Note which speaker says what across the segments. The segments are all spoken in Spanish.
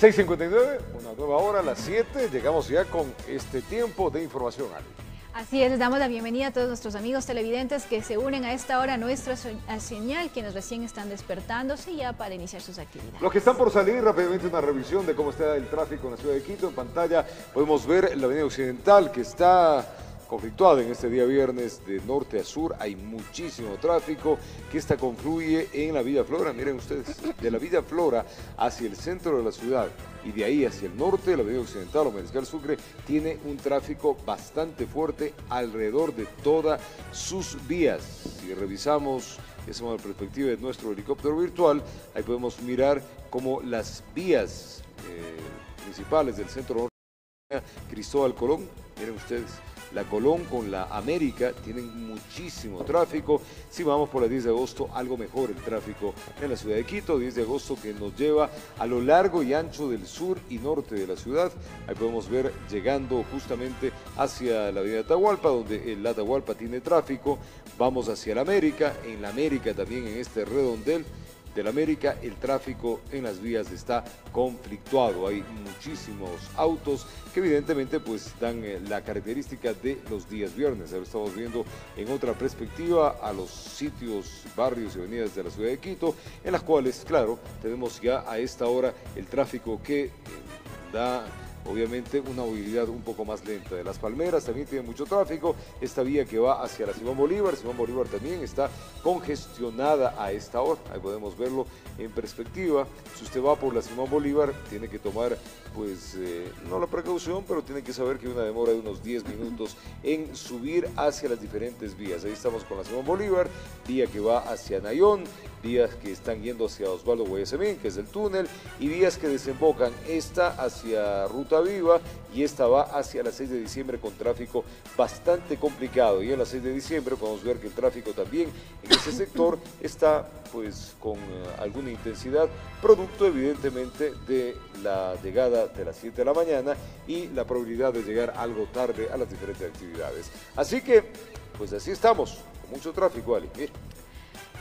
Speaker 1: 6.59, una nueva hora, las 7, llegamos ya con este tiempo de información,
Speaker 2: Así es, les damos la bienvenida a todos nuestros amigos televidentes que se unen a esta hora a nuestra señal, quienes recién están despertándose ya para iniciar sus actividades.
Speaker 1: Los que están por salir, rápidamente una revisión de cómo está el tráfico en la ciudad de Quito. En pantalla podemos ver la avenida occidental que está conflictuada en este día viernes de norte a sur. Hay muchísimo tráfico que esta confluye en la Villa Flora. Miren ustedes, de la Villa Flora hacia el centro de la ciudad y de ahí hacia el norte, la Avenida Occidental o Mariscal Sucre, tiene un tráfico bastante fuerte alrededor de todas sus vías. Si revisamos esa la perspectiva de nuestro helicóptero virtual, ahí podemos mirar cómo las vías eh, principales del centro norte, Cristóbal Colón, miren ustedes, la Colón con la América, tienen muchísimo tráfico. Si vamos por la 10 de agosto, algo mejor el tráfico en la ciudad de Quito, 10 de agosto que nos lleva a lo largo y ancho del sur y norte de la ciudad. Ahí podemos ver llegando justamente hacia la avenida Atahualpa, donde el Atahualpa tiene tráfico. Vamos hacia la América, en la América también en este redondel la América, el tráfico en las vías está conflictuado. Hay muchísimos autos que evidentemente pues dan eh, la característica de los días viernes. Ahora estamos viendo en otra perspectiva a los sitios, barrios y avenidas de la ciudad de Quito, en las cuales, claro, tenemos ya a esta hora el tráfico que eh, da obviamente una movilidad un poco más lenta. De las Palmeras también tiene mucho tráfico, esta vía que va hacia la Simón Bolívar, Simón Bolívar también está congestionada a esta hora, ahí podemos verlo en perspectiva, si usted va por la Simón Bolívar tiene que tomar pues eh, no la precaución, pero tiene que saber que hay una demora de unos 10 minutos en subir hacia las diferentes vías, ahí estamos con la Simón Bolívar, vía que va hacia Nayón, vías que están yendo hacia Osvaldo Guayasemín, que es el túnel, y vías que desembocan esta hacia Ruta Viva y esta va hacia las 6 de diciembre con tráfico bastante complicado. Y en las 6 de diciembre podemos ver que el tráfico también en ese sector está pues con eh, alguna intensidad, producto evidentemente de la llegada de las 7 de la mañana y la probabilidad de llegar algo tarde a las diferentes actividades. Así que, pues así estamos, con mucho tráfico, Ali.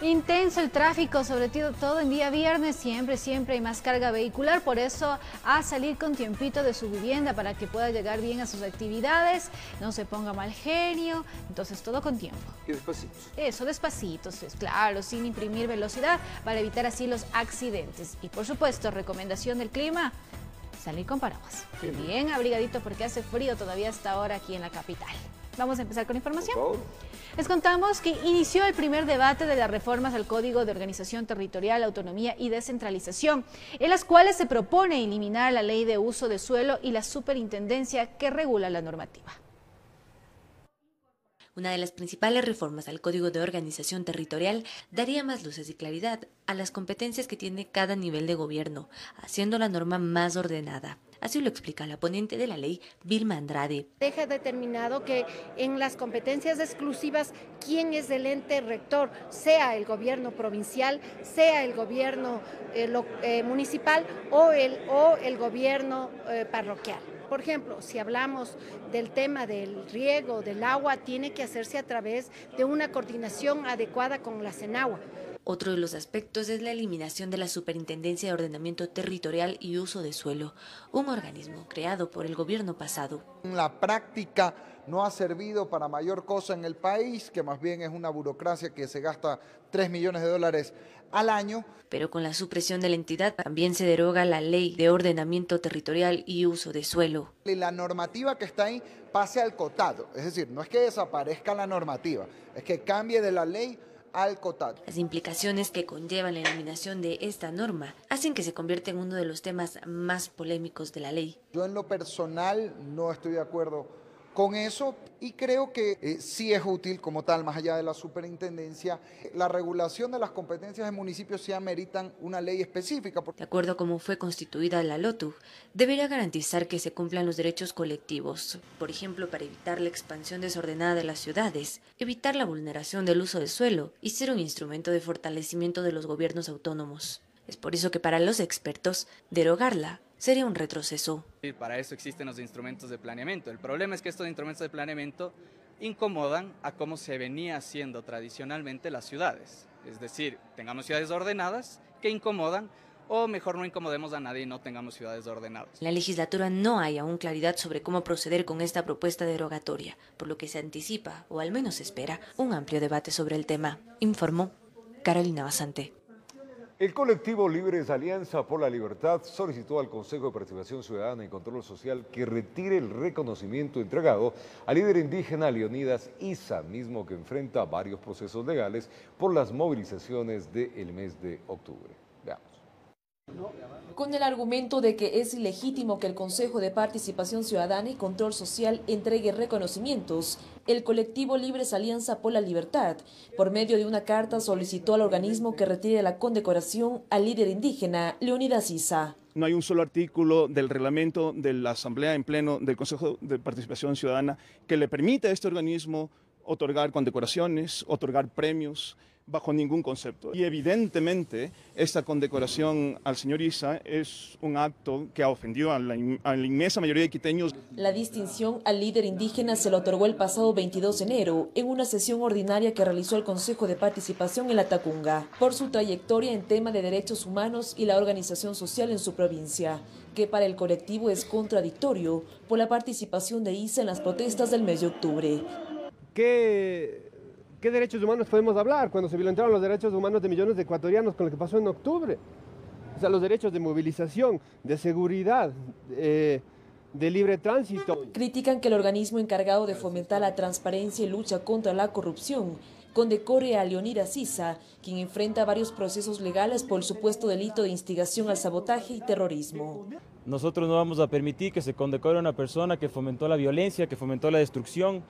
Speaker 2: Intenso el tráfico, sobre todo en día viernes, siempre, siempre hay más carga vehicular, por eso a salir con tiempito de su vivienda para que pueda llegar bien a sus actividades, no se ponga mal genio, entonces todo con tiempo. Y despacito. Eso, despacito, claro, sin imprimir velocidad para evitar así los accidentes. Y por supuesto, recomendación del clima, salir con paraguas. Bien abrigadito porque hace frío todavía hasta ahora aquí en la capital. Vamos a empezar con información. Les contamos que inició el primer debate de las reformas al Código de Organización Territorial, Autonomía y Descentralización, en las cuales se propone eliminar la ley de uso de suelo y la superintendencia que regula la normativa.
Speaker 3: Una de las principales reformas al Código de Organización Territorial daría más luces y claridad a las competencias que tiene cada nivel de gobierno, haciendo la norma más ordenada. Así lo explica la ponente de la ley, Vilma Andrade. Deja determinado que en las
Speaker 2: competencias exclusivas, quién es el ente rector, sea el gobierno provincial, sea el gobierno eh, eh, municipal o el, o el gobierno eh, parroquial. Por ejemplo, si hablamos del tema del riego, del agua, tiene que hacerse a través de una coordinación adecuada con la CENAGUA.
Speaker 3: Otro de los aspectos es la eliminación de la Superintendencia de Ordenamiento Territorial y Uso de Suelo, un organismo creado por el gobierno pasado. La práctica no ha servido para mayor cosa en el país, que más bien es una burocracia que se gasta 3 millones de dólares al año. Pero con la supresión de la entidad también se deroga la ley de ordenamiento territorial y uso de suelo. La normativa que está ahí pase al cotado, es decir, no es que desaparezca la normativa, es que cambie de la ley las implicaciones que conllevan la eliminación de esta norma hacen que se convierta en uno de los temas más polémicos de la ley. Yo en lo personal no estoy de acuerdo con eso y creo que eh, sí es útil como tal, más allá de la superintendencia, la regulación de las competencias de municipios sí ameritan una ley específica. Porque... De acuerdo a cómo fue constituida la LOTU, debería garantizar que se cumplan los derechos colectivos, por ejemplo, para evitar la expansión desordenada de las ciudades, evitar la vulneración del uso del suelo y ser un instrumento de fortalecimiento de los gobiernos autónomos. Es por eso que para los expertos, derogarla sería un retroceso.
Speaker 4: Y para eso existen los instrumentos de planeamiento. El problema es que estos instrumentos de planeamiento incomodan a cómo se venía haciendo tradicionalmente las ciudades. Es decir, tengamos ciudades ordenadas que incomodan o mejor no incomodemos a nadie y no tengamos ciudades ordenadas. En la
Speaker 3: legislatura no hay aún claridad sobre cómo proceder con esta propuesta derogatoria, por lo que se anticipa, o al menos espera, un amplio debate sobre el tema, informó Carolina Basante.
Speaker 1: El colectivo Libres Alianza por la Libertad solicitó al Consejo de Participación Ciudadana y Control Social que retire el reconocimiento entregado al líder indígena Leonidas Isa, mismo que enfrenta varios procesos legales por las movilizaciones del mes de octubre.
Speaker 5: Con el argumento de que es ilegítimo que el Consejo de Participación Ciudadana y Control Social entregue reconocimientos, el colectivo Libres Alianza por la Libertad, por medio de una carta, solicitó al organismo que retire la condecoración al líder indígena Leonidas Cisa.
Speaker 1: No hay un solo artículo del
Speaker 6: reglamento de la Asamblea en Pleno del Consejo de Participación Ciudadana que le permita a este organismo otorgar condecoraciones, otorgar premios bajo ningún concepto. Y evidentemente esta condecoración al señor Isa es un acto que ha ofendido a la,
Speaker 5: inmensa mayoría de quiteños. La distinción al líder indígena se lo otorgó el pasado 22 de enero en una sesión ordinaria que realizó el Consejo de Participación en la Tacunga por su trayectoria en tema de derechos humanos y la organización social en su provincia, que para el colectivo es contradictorio por la participación de Isa en las protestas del mes de octubre.
Speaker 1: ¿Qué qué derechos humanos podemos hablar cuando se violentaron los derechos humanos de millones de ecuatorianos con lo que pasó en octubre? O sea, los derechos de movilización, de seguridad, eh, de libre tránsito.
Speaker 5: Critican que el organismo encargado de fomentar la transparencia y lucha contra la corrupción condecore a Leonida Sisa, quien enfrenta varios procesos legales por el supuesto delito de instigación al sabotaje y terrorismo.
Speaker 7: Nosotros no vamos a permitir que se condecore a una persona que fomentó la violencia, que fomentó la destrucción.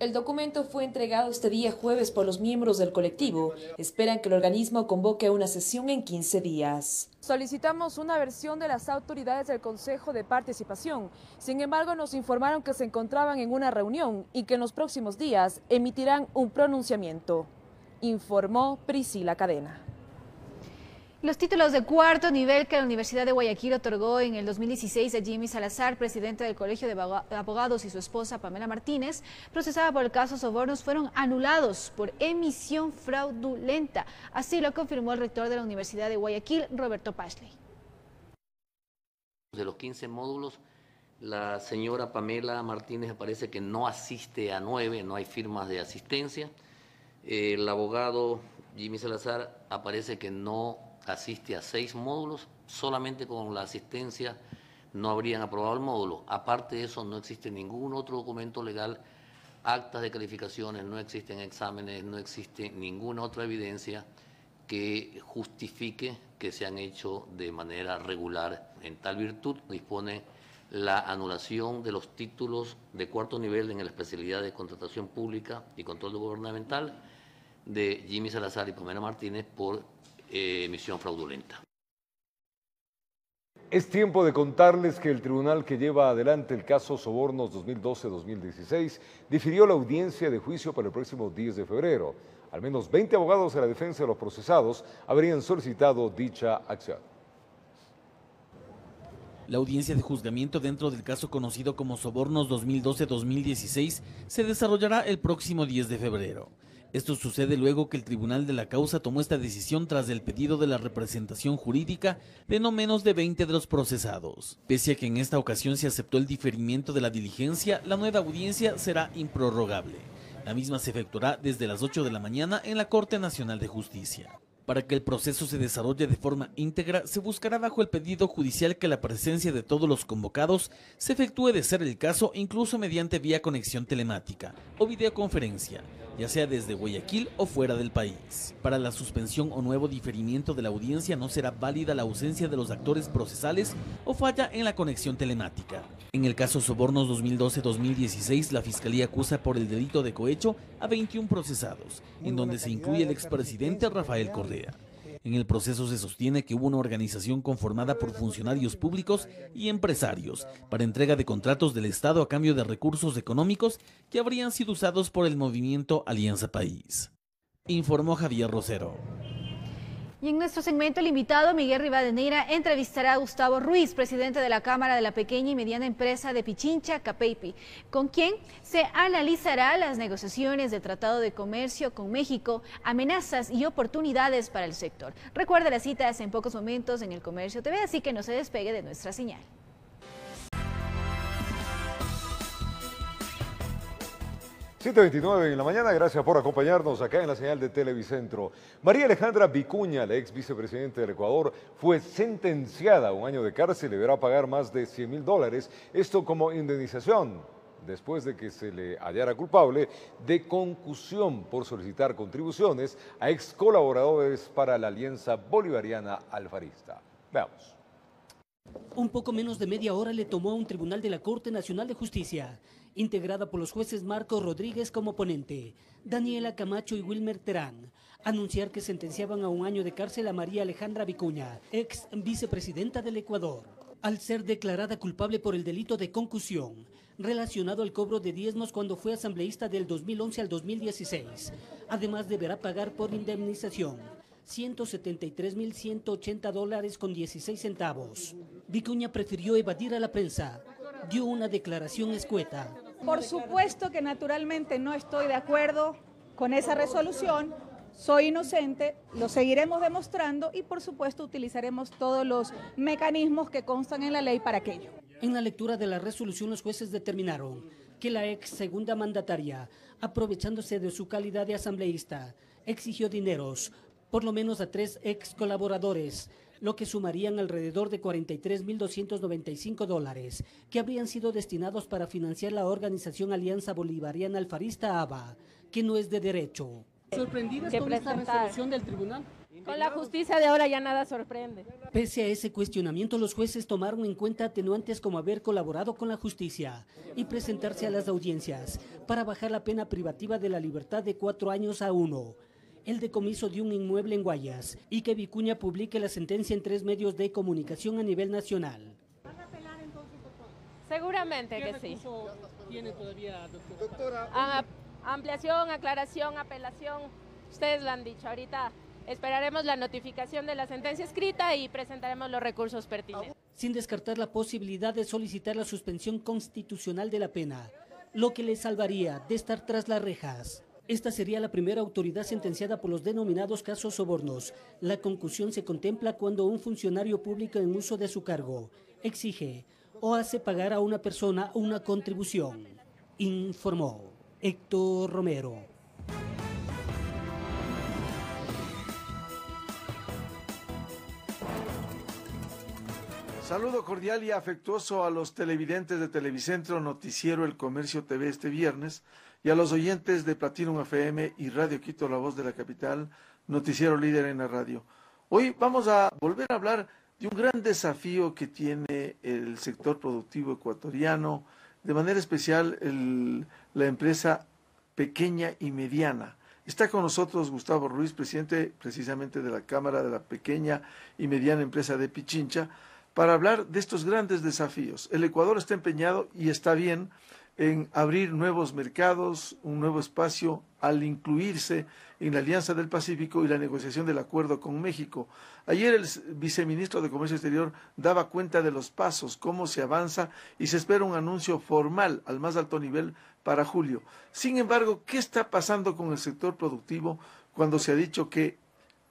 Speaker 5: El documento fue entregado este día jueves por los miembros del colectivo. Esperan que el organismo convoque una sesión en 15 días. Solicitamos una versión de las autoridades del Consejo de Participación. Sin embargo, nos informaron que se encontraban en una reunión y que en los próximos días emitirán un pronunciamiento. Informó Priscila Cadena.
Speaker 2: Los títulos de cuarto nivel que la Universidad de Guayaquil otorgó en el 2016 a Jimmy Salazar, presidente del Colegio de Abogados y su esposa Pamela Martínez, procesada por el caso Sobornos, fueron anulados por emisión fraudulenta. Así lo confirmó el rector de la Universidad de Guayaquil, Roberto Pashley.
Speaker 8: De los 15 módulos, la señora Pamela Martínez aparece que no asiste a nueve, no hay firmas de asistencia. El abogado Jimmy Salazar aparece que no asiste a seis módulos, solamente con la asistencia no habrían aprobado el módulo. Aparte de eso, no existe ningún otro documento legal, actas de calificaciones, no existen exámenes, no existe ninguna otra evidencia que justifique que se han hecho de manera regular. En tal virtud dispone la anulación de los títulos de cuarto nivel en la especialidad de contratación pública y control gubernamental de Jimmy Salazar y Pamela Martínez por eh, emisión fraudulenta.
Speaker 1: Es tiempo de contarles que el tribunal que lleva adelante el caso Sobornos 2012-2016 difirió la audiencia de juicio para el próximo 10 de febrero. Al menos 20 abogados de la defensa de los procesados habrían solicitado dicha acción.
Speaker 7: La audiencia de juzgamiento dentro del caso conocido como Sobornos 2012-2016 se desarrollará el próximo 10 de febrero. Esto sucede luego que el Tribunal de la Causa tomó esta decisión tras el pedido de la representación jurídica de no menos de 20 de los procesados. Pese a que en esta ocasión se aceptó el diferimiento de la diligencia, la nueva audiencia será improrrogable. La misma se efectuará desde las 8 de la mañana en la Corte Nacional de Justicia. Para que el proceso se desarrolle de forma íntegra, se buscará bajo el pedido judicial que la presencia de todos los convocados se efectúe de ser el caso incluso mediante vía conexión telemática o videoconferencia, ya sea desde Guayaquil o fuera del país. Para la suspensión o nuevo diferimiento de la audiencia no será válida la ausencia de los actores procesales o falla en la conexión telemática. En el caso Sobornos 2012-2016, la Fiscalía acusa por el delito de cohecho a 21 procesados, en donde se incluye el expresidente Rafael Correa. En el proceso se sostiene que hubo una organización conformada por funcionarios públicos y empresarios para entrega de contratos del Estado a cambio de recursos económicos que habrían sido usados por el movimiento Alianza País. Informó Javier Rosero.
Speaker 4: Y
Speaker 2: en nuestro segmento, el invitado Miguel Rivadeneira entrevistará a Gustavo Ruiz, presidente de la Cámara de la Pequeña y Mediana Empresa de Pichincha, Capeipi, con quien se analizará las negociaciones del Tratado de Comercio con México, amenazas y oportunidades para el sector. Recuerda las citas en pocos momentos en el Comercio TV, así que no se despegue de nuestra señal.
Speaker 1: 7.29 en la mañana, gracias por acompañarnos acá en la señal de Televicentro. María Alejandra Vicuña, la ex vicepresidente del Ecuador, fue sentenciada a un año de cárcel y deberá pagar más de 100 mil dólares, esto como indemnización, después de que se le hallara culpable de concusión por solicitar contribuciones a ex colaboradores para la Alianza Bolivariana Alfarista. Veamos.
Speaker 4: Un poco menos de media hora le tomó a un tribunal de la Corte Nacional de Justicia integrada por los jueces Marco Rodríguez como ponente, Daniela Camacho y Wilmer Terán, anunciar que sentenciaban a un año de cárcel a María Alejandra Vicuña, ex vicepresidenta del Ecuador, al ser declarada culpable por el delito de concusión relacionado al cobro de diezmos cuando fue asambleísta del 2011 al 2016. Además deberá pagar por indemnización 173.180 dólares con 16 centavos. Vicuña prefirió evadir a la prensa. Dio una declaración escueta por supuesto que naturalmente no estoy de
Speaker 2: acuerdo con esa resolución. Soy inocente, lo seguiremos demostrando y por supuesto utilizaremos todos los mecanismos que constan en la ley para aquello.
Speaker 4: En la lectura de la resolución los jueces determinaron que la ex segunda mandataria, aprovechándose de su calidad de asambleísta, exigió dineros, por lo menos a tres ex colaboradores lo que sumarían alrededor de 43.295 dólares, que habrían sido destinados para financiar la organización Alianza Bolivariana Alfarista ABA, que no es de derecho.
Speaker 2: ¿Sorprendidas con esta resolución del tribunal? Con la justicia de ahora ya nada sorprende.
Speaker 4: Pese a ese cuestionamiento, los jueces tomaron en cuenta atenuantes como haber colaborado con la justicia y presentarse a las audiencias para bajar la pena privativa de la libertad de cuatro años a uno el decomiso de un inmueble en Guayas y que Vicuña publique la sentencia en tres medios de comunicación a nivel nacional. ¿Van a apelar
Speaker 2: entonces, doctora? Seguramente que sí. tiene todavía, doctora? Ah, ampliación, aclaración, apelación, ustedes lo han dicho ahorita. Esperaremos la notificación de la sentencia escrita y presentaremos los recursos pertinentes.
Speaker 4: Sin descartar la posibilidad de solicitar la suspensión constitucional de la pena, lo que le salvaría de estar tras las rejas. Esta sería la primera autoridad sentenciada por los denominados casos sobornos. La concusión se contempla cuando un funcionario público en uso de su cargo exige o hace pagar a una persona una contribución, informó Héctor Romero.
Speaker 6: Saludo cordial y afectuoso a los televidentes de Televicentro Noticiero El Comercio TV este viernes y a los oyentes de Platinum FM y Radio Quito, la voz de la capital, noticiero líder en la radio. Hoy vamos a volver a hablar de un gran desafío que tiene el sector productivo ecuatoriano, de manera especial la empresa pequeña y mediana. Está con nosotros Gustavo Ruiz, presidente precisamente de la Cámara de la Pequeña y Mediana Empresa de Pichincha, para hablar de estos grandes desafíos. El Ecuador está empeñado y está bien en abrir nuevos mercados, un nuevo espacio al incluirse en la Alianza del Pacífico y la negociación del acuerdo con México. Ayer el viceministro de Comercio Exterior daba cuenta de los pasos, cómo se avanza y se espera un anuncio formal al más alto nivel para julio. Sin embargo, ¿qué está pasando con el sector productivo cuando se ha dicho que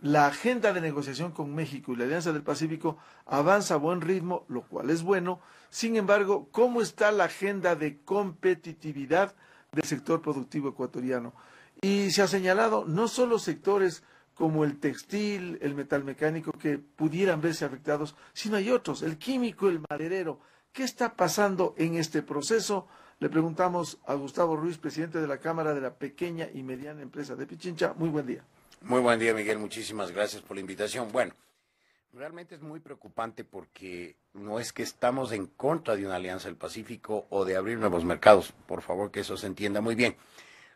Speaker 6: la agenda de negociación con México y la Alianza del Pacífico avanza a buen ritmo, lo cual es bueno. Sin embargo, ¿cómo está la agenda de competitividad del sector productivo ecuatoriano? Y se ha señalado no solo sectores como el textil, el metal mecánico, que pudieran verse afectados, sino hay otros, el químico, el maderero. ¿Qué está pasando en este proceso? Le preguntamos a Gustavo Ruiz, presidente de la Cámara de la Pequeña y Mediana Empresa de Pichincha. Muy buen día.
Speaker 8: Muy buen día, Miguel. Muchísimas gracias por la invitación. Bueno, realmente es muy preocupante porque no es que estamos en contra de una alianza del Pacífico o de abrir nuevos mercados. Por favor, que eso se entienda muy bien.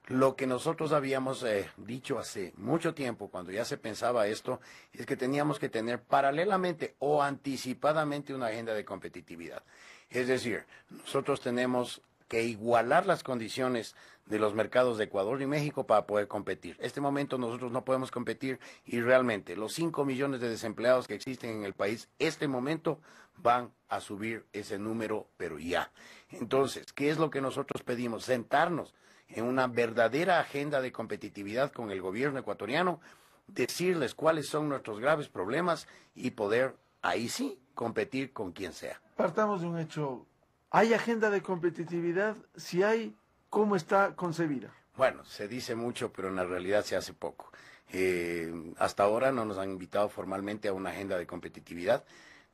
Speaker 8: Lo que nosotros habíamos eh, dicho hace mucho tiempo, cuando ya se pensaba esto, es que teníamos que tener paralelamente o anticipadamente una agenda de competitividad. Es decir, nosotros tenemos que igualar las condiciones de los mercados de Ecuador y México para poder competir. En este momento nosotros no podemos competir y realmente los 5 millones de desempleados que existen en el país, este momento van a subir ese número, pero ya. Entonces, ¿qué es lo que nosotros pedimos? Sentarnos en una verdadera agenda de competitividad con el gobierno ecuatoriano, decirles cuáles son nuestros graves problemas y poder, ahí sí, competir con quien sea.
Speaker 6: Partamos de un hecho ¿Hay agenda de competitividad? Si hay, ¿cómo está concebida?
Speaker 8: Bueno, se dice mucho, pero en la realidad se hace poco. Eh, hasta ahora no nos han invitado formalmente a una agenda de competitividad.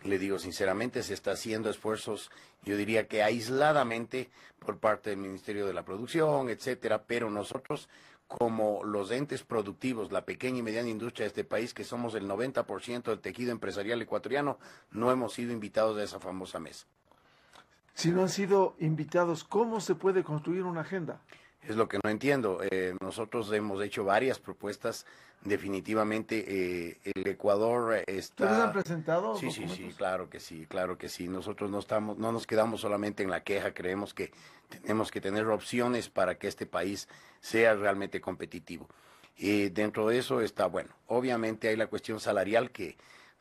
Speaker 8: Le digo sinceramente, se está haciendo esfuerzos, yo diría que aisladamente por parte del Ministerio de la Producción, etcétera, pero nosotros como los entes productivos, la pequeña y mediana industria de este país, que somos el 90% del tejido empresarial ecuatoriano, no hemos sido invitados a esa famosa mesa
Speaker 6: si no han sido invitados, ¿cómo se puede construir una agenda?
Speaker 8: Es lo que no entiendo. Eh, nosotros hemos hecho varias propuestas. Definitivamente eh, el Ecuador está. ¿Ustedes han
Speaker 6: presentado? Sí, sí, sí,
Speaker 8: claro que sí, claro que sí. Nosotros no estamos, no nos quedamos solamente en la queja. Creemos que tenemos que tener opciones para que este país sea realmente competitivo. Y eh, dentro de eso está, bueno, obviamente hay la cuestión salarial que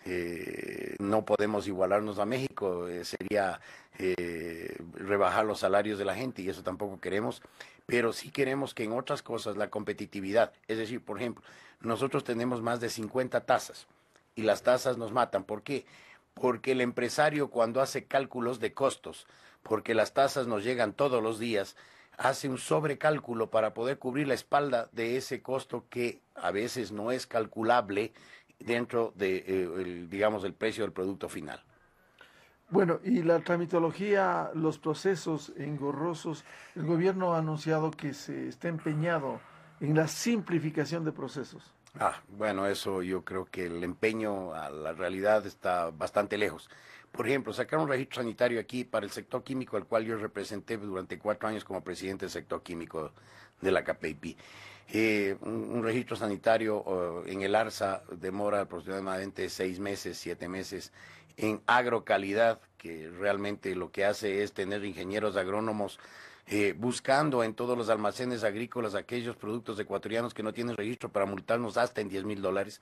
Speaker 8: eh, no podemos igualarnos a México, eh, sería eh, rebajar los salarios de la gente y eso tampoco queremos, pero sí queremos que en otras cosas la competitividad, es decir, por ejemplo, nosotros tenemos más de 50 tasas y las tasas nos matan. ¿Por qué? Porque el empresario cuando hace cálculos de costos, porque las tasas nos llegan todos los días, hace un sobrecálculo para poder cubrir la espalda de ese costo que a veces no es calculable dentro de, eh, digamos, el precio del producto final.
Speaker 6: Bueno, y la tramitología, los procesos engorrosos, el gobierno ha anunciado que se está empeñado en la simplificación de procesos.
Speaker 8: Ah, bueno, eso yo creo que el empeño a la realidad está bastante lejos por ejemplo, sacar un registro sanitario aquí para el sector químico, al cual yo representé durante cuatro años como presidente del sector químico de la KPIP. Eh, un, registro sanitario en el ARSA demora aproximadamente seis meses, siete meses. En agrocalidad, que realmente lo que hace es tener ingenieros agrónomos eh, buscando en todos los almacenes agrícolas aquellos productos ecuatorianos que no tienen registro para multarnos hasta en 10 mil dólares.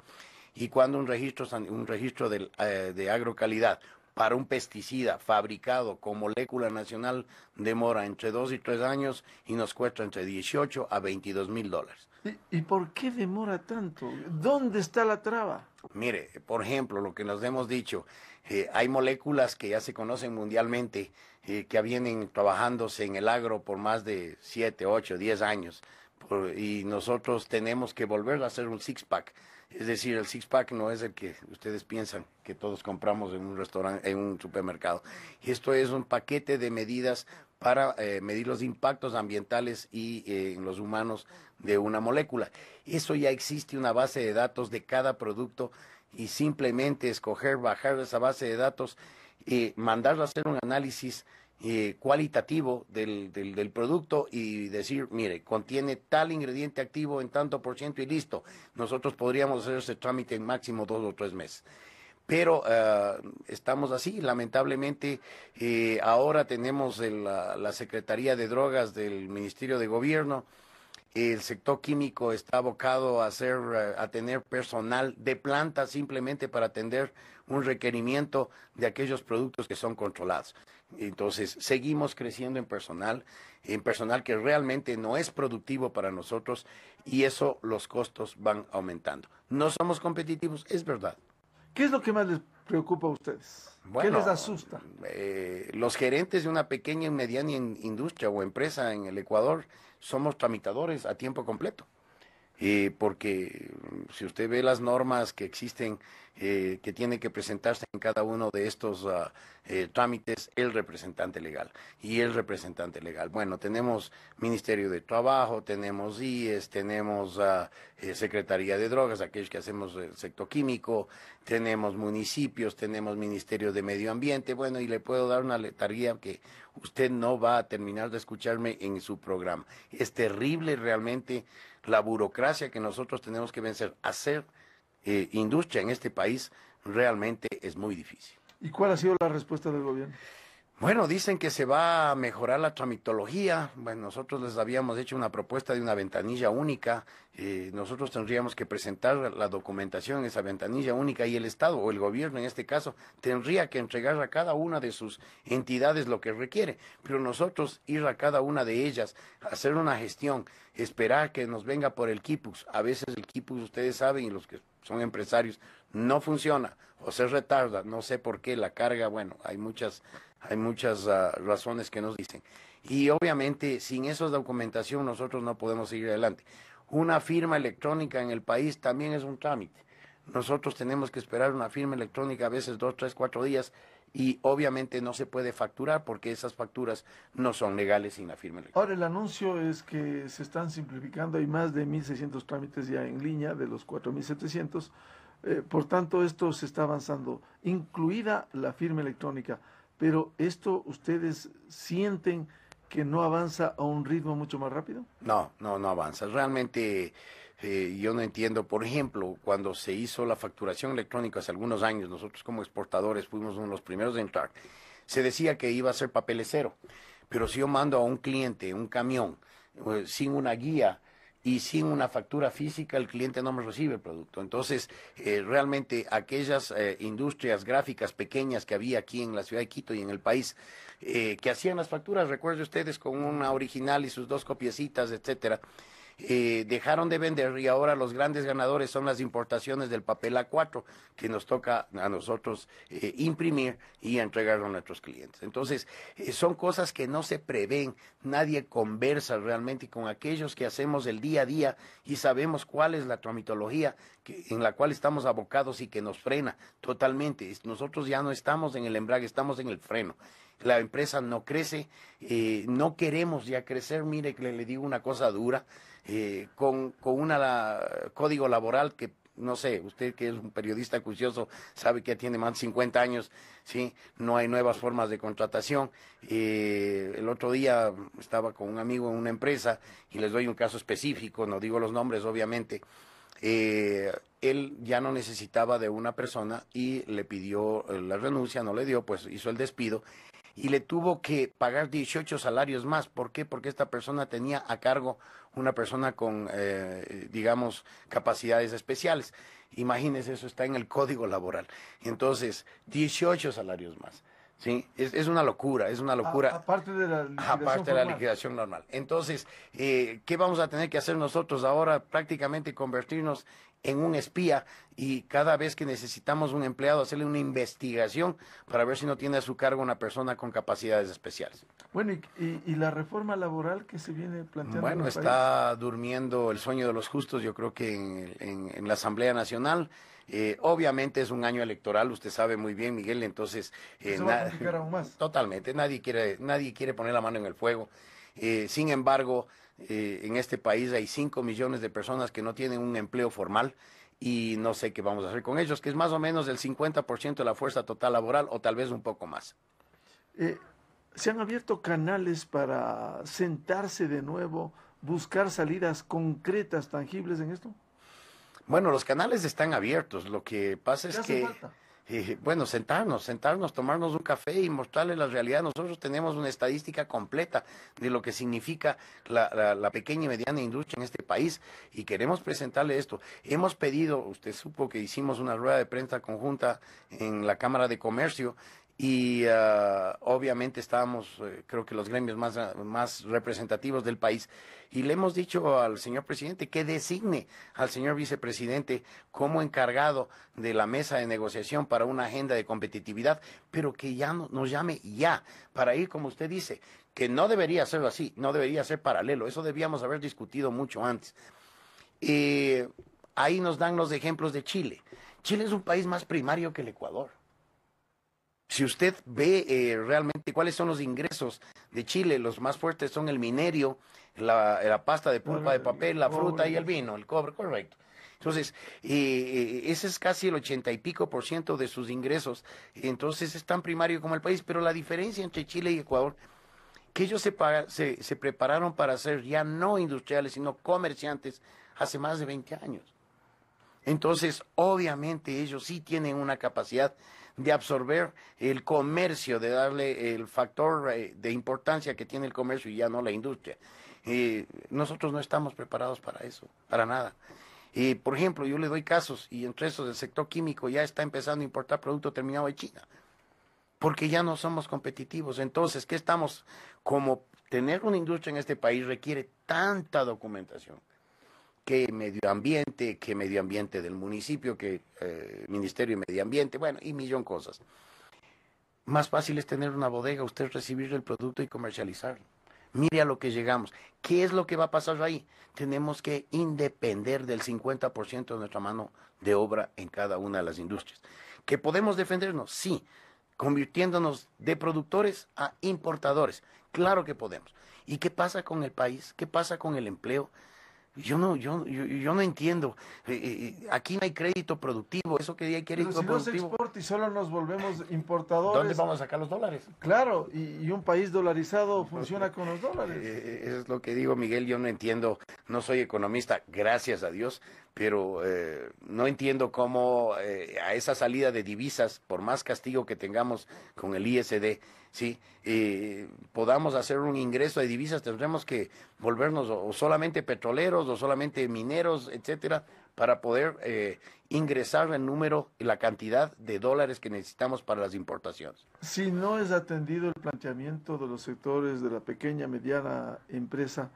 Speaker 8: Y cuando un registro, un registro eh, de agrocalidad para un pesticida fabricado con molécula nacional demora entre dos y tres años y nos cuesta entre 18 a 22 mil dólares.
Speaker 6: ¿Y, por qué demora tanto? ¿Dónde está la traba?
Speaker 8: Mire, por ejemplo, lo que nos hemos dicho, eh, hay moléculas que ya se conocen mundialmente, eh, que vienen trabajándose en el agro por más de 7, 8, 10 años, y nosotros tenemos que volver a hacer un six-pack es decir, el six pack no es el que ustedes piensan que todos compramos en un restaurante, en un supermercado. Esto es un paquete de medidas para eh, medir los impactos ambientales y eh, en los humanos de una molécula. Eso ya existe una base de datos de cada producto y simplemente escoger, bajar esa base de datos, y mandarlo a hacer un análisis eh, cualitativo del, del, producto y decir, mire, contiene tal ingrediente activo en tanto por ciento y listo. Nosotros podríamos hacer ese trámite en máximo dos o tres meses. Pero ah, estamos así, lamentablemente eh, ahora tenemos la Secretaría de Drogas del Ministerio de Gobierno, el sector químico está abocado a, hacer, eh, a tener personal de planta simplemente para atender un requerimiento de aquellos productos que son controlados. Entonces, seguimos creciendo en personal, en personal que realmente no es productivo para nosotros y eso los costos van aumentando. No somos competitivos, es verdad. ¿Qué es lo que más les preocupa a ustedes? ¿Qué les asusta? Eh, los gerentes de una pequeña y mediana industria o empresa en el Ecuador somos tramitadores a tiempo completo. Eh, porque mm, si usted ve las normas que existen, eh, que tiene que presentarse en cada uno de estos ah, eh, trámites el representante legal y el representante legal. Bueno, tenemos Ministerio de Trabajo, tenemos IES, tenemos ah, Secretaría de Drogas, aquellos que hacemos el sector químico, tenemos municipios, tenemos Ministerio de Medio Ambiente. Bueno, y le puedo dar una letaría que usted no va a terminar de escucharme en su programa. Es terrible realmente la burocracia que nosotros tenemos que vencer. Hacer eh, industria en este país realmente es muy difícil.
Speaker 6: ¿Y cuál ha sido la respuesta del gobierno?
Speaker 8: Bueno, dicen que se va a mejorar la tramitología. Bueno, nosotros les habíamos hecho una propuesta de una ventanilla única. Eh, nosotros tendríamos que presentar la documentación en esa ventanilla única y el Estado o el gobierno en este caso tendría que entregar a cada una de sus entidades lo que requiere. Pero nosotros ir a cada una de ellas, hacer una gestión, esperar que nos venga por el quipus. A veces el KIPUS, ustedes saben, y los que son empresarios, no funciona o se retarda, no sé por qué, la carga, bueno, hay muchas hay muchas ah, razones que nos dicen. Y obviamente sin esa documentación nosotros no podemos seguir adelante. Una firma electrónica en el país también es un trámite. Nosotros tenemos que esperar una firma electrónica a veces dos, tres, cuatro días y obviamente no se puede facturar porque esas facturas no son legales sin la firma electrónica.
Speaker 6: Ahora el anuncio es que se están simplificando, hay más de 1.600 trámites ya en línea de los 4.700, eh, por tanto esto se está avanzando, incluida la firma electrónica pero esto ustedes sienten que no avanza a un ritmo mucho más rápido?
Speaker 8: No, no, no avanza. Realmente eh, yo no entiendo. Por ejemplo, cuando se hizo la facturación electrónica hace algunos años, nosotros como exportadores fuimos uno de los primeros en entrar. Se decía que iba a ser cero. pero si yo mando a un cliente un camión eh, sin una guía, y sin una factura física el cliente no me recibe el producto. Entonces, eh, realmente aquellas eh, industrias gráficas pequeñas que había aquí en la ciudad de Quito y en el país, eh, que hacían las facturas, recuerden ustedes, con una original y sus dos copiecitas, etcétera, eh, dejaron de vender y ahora los grandes ganadores son las importaciones del papel A4 que nos toca a nosotros eh, imprimir y entregar a nuestros clientes. Entonces, eh, son cosas que no se prevén, nadie conversa realmente con aquellos que hacemos el día a día y sabemos cuál es la tramitología en la cual estamos abocados y que nos frena totalmente. Nosotros ya no estamos en el embrague, estamos en el freno la empresa no crece, eh, no queremos ya crecer, mire que le, digo una cosa dura, eh, con, un código laboral que no sé, usted que es un periodista curioso sabe que tiene más de 50 años, ¿sí? No hay nuevas formas de contratación. Eh, el otro día estaba con un amigo en una empresa y les doy un caso específico, no digo los nombres, obviamente. él ya no necesitaba de una persona y le pidió la renuncia, no le dio, pues hizo el despido y le tuvo que pagar 18 salarios más. ¿Por qué? Porque esta persona tenía a cargo una persona con, eh, digamos, capacidades especiales. Imagínense, eso está en el código laboral. Entonces, 18 salarios más. ¿sí? Es, una locura, es una locura. aparte de la liquidación Aparte de la liquidación normal. Entonces, eh, ¿qué vamos a tener que hacer nosotros ahora? Prácticamente convertirnos en un espía y cada vez que necesitamos un empleado hacerle una investigación para ver si no tiene a su cargo una persona con capacidades especiales.
Speaker 6: Bueno, ¿y, la reforma laboral que se viene planteando? Bueno, está
Speaker 8: durmiendo el sueño de los justos, yo creo que en, la Asamblea Nacional. Eh, obviamente es un año electoral, usted sabe muy bien, Miguel, entonces... Eh, va a aún más. Totalmente, nadie quiere, nadie quiere poner la mano en el fuego. Eh, sin embargo, eh, en este país hay 5 millones de personas que no tienen un empleo formal y no sé qué vamos a hacer con ellos, que es más o menos el 50% de la fuerza total laboral o tal vez un poco más.
Speaker 6: Eh, se han abierto canales para sentarse de nuevo, buscar salidas concretas, tangibles en esto.
Speaker 8: Bueno, los canales están abiertos. Lo que pasa es que bueno, sentarnos, sentarnos, tomarnos un café y mostrarles la realidad. Nosotros tenemos una estadística completa de lo que significa la, la, la, pequeña y mediana industria en este país y queremos presentarle esto. Hemos pedido, usted supo que hicimos una rueda de prensa conjunta en la Cámara de Comercio y ah, obviamente estábamos, eh, creo que los gremios más, más representativos del país, y le hemos dicho al señor presidente que designe al señor vicepresidente como encargado de la mesa de negociación para una agenda de competitividad, pero que ya nos llame ya para ir, como usted dice, que no debería ser así, no debería ser paralelo, eso debíamos haber discutido mucho antes. y ahí nos dan los ejemplos de Chile. Chile es un país más primario que el Ecuador si usted ve eh, realmente cuáles son los ingresos de Chile, los más fuertes son el minerio, la, pasta de pulpa de papel, la fruta y el vino, el cobre, correcto. Entonces, eh, eh, ese es casi el ochenta y pico por ciento de sus ingresos. Entonces, es tan primario como el país, pero la diferencia entre Chile y Ecuador, que ellos se, se, se prepararon para ser ya no industriales, sino comerciantes hace más de 20 años. Entonces, obviamente ellos sí tienen una capacidad de absorber el comercio, de darle el factor eh, de importancia que tiene el comercio y ya no la industria. Eh, nosotros no estamos preparados para eso, para nada. Y eh, por ejemplo, yo le doy casos y entre esos el sector químico ya está empezando a importar producto terminado de China, porque ya no somos competitivos. Entonces, ¿qué estamos? Como tener una industria en este país requiere tanta documentación que medio ambiente, que medio ambiente del municipio, que eh, Ministerio de Medio Ambiente, bueno, y millón cosas. Más fácil es tener una bodega, usted recibir el producto y comercializarlo. Mire a lo que llegamos. ¿Qué es lo que va a pasar ahí? Tenemos que independer del 50% de nuestra mano de obra en cada una de las industrias. ¿Que podemos defendernos? Sí, convirtiéndonos de productores a importadores. Claro que podemos. ¿Y qué pasa con el país? ¿Qué pasa con el empleo? Yo no, yo, yo, yo no entiendo. Eh, eh, eh, aquí no hay crédito productivo. Eso que hay crédito Pero si productivo.
Speaker 6: No se y solo nos volvemos importadores. ¿Dónde vamos a sacar los dólares?
Speaker 8: Claro, y, un país dolarizado
Speaker 6: pues, funciona con los
Speaker 8: dólares. es lo que digo, Miguel. Yo no entiendo. No soy economista, gracias a Dios, pero no entiendo cómo a esa salida de divisas, por más castigo que tengamos con el ISD, ¿sí? Eh, podamos hacer un ingreso de divisas, tendremos que volvernos o solamente petroleros o solamente mineros, etcétera, para poder eh, ingresar el número y la cantidad de dólares que necesitamos para las importaciones.
Speaker 6: Si no es atendido el planteamiento de los sectores de la pequeña, mediana empresa,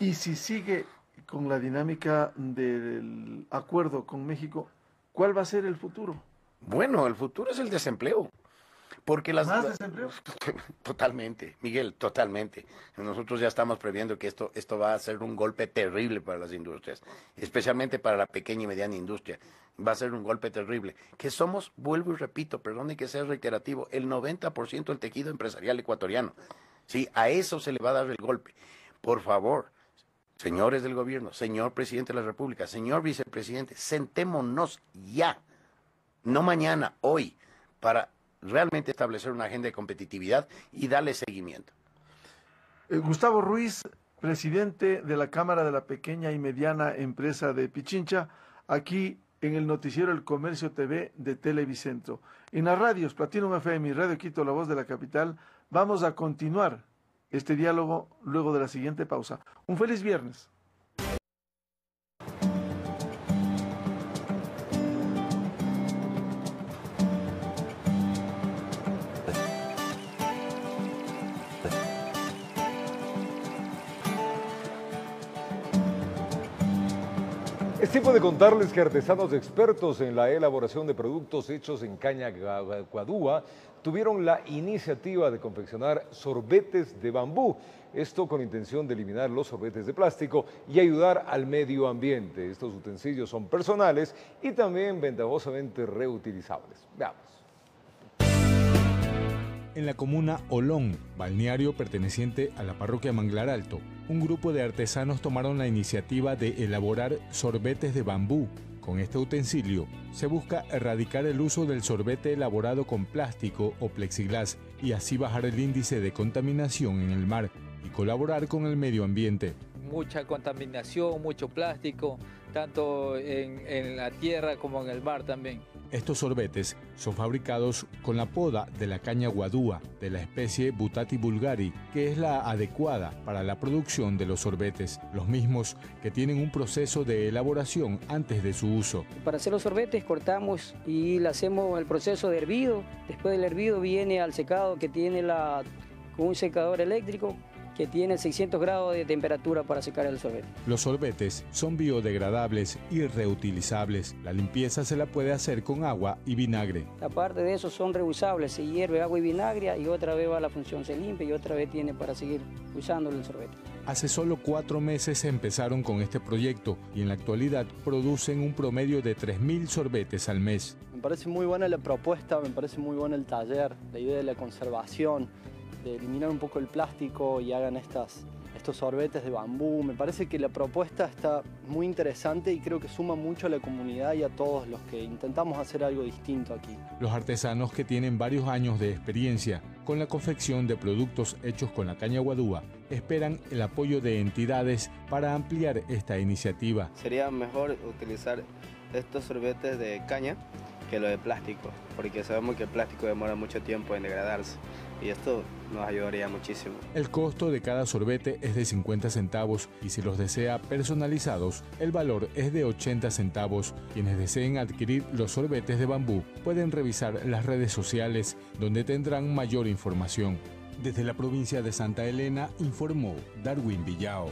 Speaker 6: y si sigue con la dinámica del acuerdo con México, ¿cuál va a ser el futuro? Bueno,
Speaker 8: el futuro es el desempleo. Porque las... ¿Más Totalmente, Miguel, totalmente. Nosotros ya estamos previendo que esto, esto va a ser un golpe terrible para las industrias, especialmente para la pequeña y mediana industria. Va a ser un golpe terrible. Que somos, vuelvo y repito, perdone que sea reiterativo, el 90% del tejido empresarial ecuatoriano. Sí, a eso se le va a dar el golpe. Por favor, señores del gobierno, señor presidente de la República, señor vicepresidente, sentémonos ya, no mañana, hoy, para realmente establecer una agenda de competitividad y darle seguimiento.
Speaker 6: Eh, Gustavo Ruiz, presidente de la Cámara de la Pequeña y Mediana Empresa de Pichincha, aquí en el noticiero El Comercio TV de Televicentro. En las radios Platino FM y Radio Quito, La Voz de la Capital, vamos a continuar este diálogo luego de la siguiente pausa. Un feliz viernes.
Speaker 1: Es tiempo de contarles que artesanos expertos en la elaboración de productos hechos en caña guadúa tuvieron la iniciativa de confeccionar sorbetes de bambú, esto con intención de eliminar los sorbetes de plástico y ayudar al medio ambiente. Estos utensilios son personales y también ventajosamente reutilizables. Veamos
Speaker 9: en la comuna Olón, balneario perteneciente a la parroquia Manglar Alto, un grupo de artesanos tomaron la iniciativa de elaborar sorbetes de bambú. Con este utensilio se busca erradicar el uso del sorbete elaborado con plástico o plexiglas y así bajar el índice de contaminación en el mar y colaborar con el medio ambiente.
Speaker 3: Mucha contaminación, mucho plástico, tanto en la tierra como en el mar también.
Speaker 9: Estos sorbetes son fabricados con la poda de la caña guadúa de la especie Butati bulgari, que es la adecuada para la producción de los sorbetes, los mismos que tienen un proceso de elaboración antes de su uso.
Speaker 4: Para hacer los sorbetes cortamos y le hacemos el proceso de hervido. Después del hervido viene al secado que tiene la, con un secador eléctrico que tiene 600 grados de temperatura para secar el sorbete.
Speaker 9: Los sorbetes son biodegradables y reutilizables. La limpieza se la puede hacer con agua y vinagre.
Speaker 4: Aparte de eso son reusables, se hierve agua y vinagre y otra vez va la función, se limpia y otra vez tiene para seguir usando el sorbete.
Speaker 9: Hace solo cuatro meses empezaron con este proyecto y en la actualidad producen un promedio de 3.000 sorbetes al mes.
Speaker 4: Me parece muy buena la
Speaker 2: propuesta, me parece muy bueno el taller, la idea de la conservación, eliminar un poco el plástico y hagan estas, estos sorbetes de bambú. Me parece que la propuesta está muy interesante y creo que suma mucho a la comunidad y a todos los que intentamos hacer algo distinto aquí.
Speaker 9: Los artesanos que tienen varios años de experiencia con la confección de productos hechos con la caña guadúa esperan el apoyo de entidades para ampliar esta iniciativa. Sería mejor utilizar estos sorbetes de caña que los de plástico, porque sabemos que el plástico demora mucho tiempo en degradarse y esto nos ayudaría muchísimo. El costo de cada sorbete es de 50 centavos y si los desea personalizados, el valor es de 80 centavos. Quienes deseen adquirir los sorbetes de bambú pueden revisar las redes sociales donde tendrán mayor información. Desde la provincia de Santa Elena informó Darwin Villao.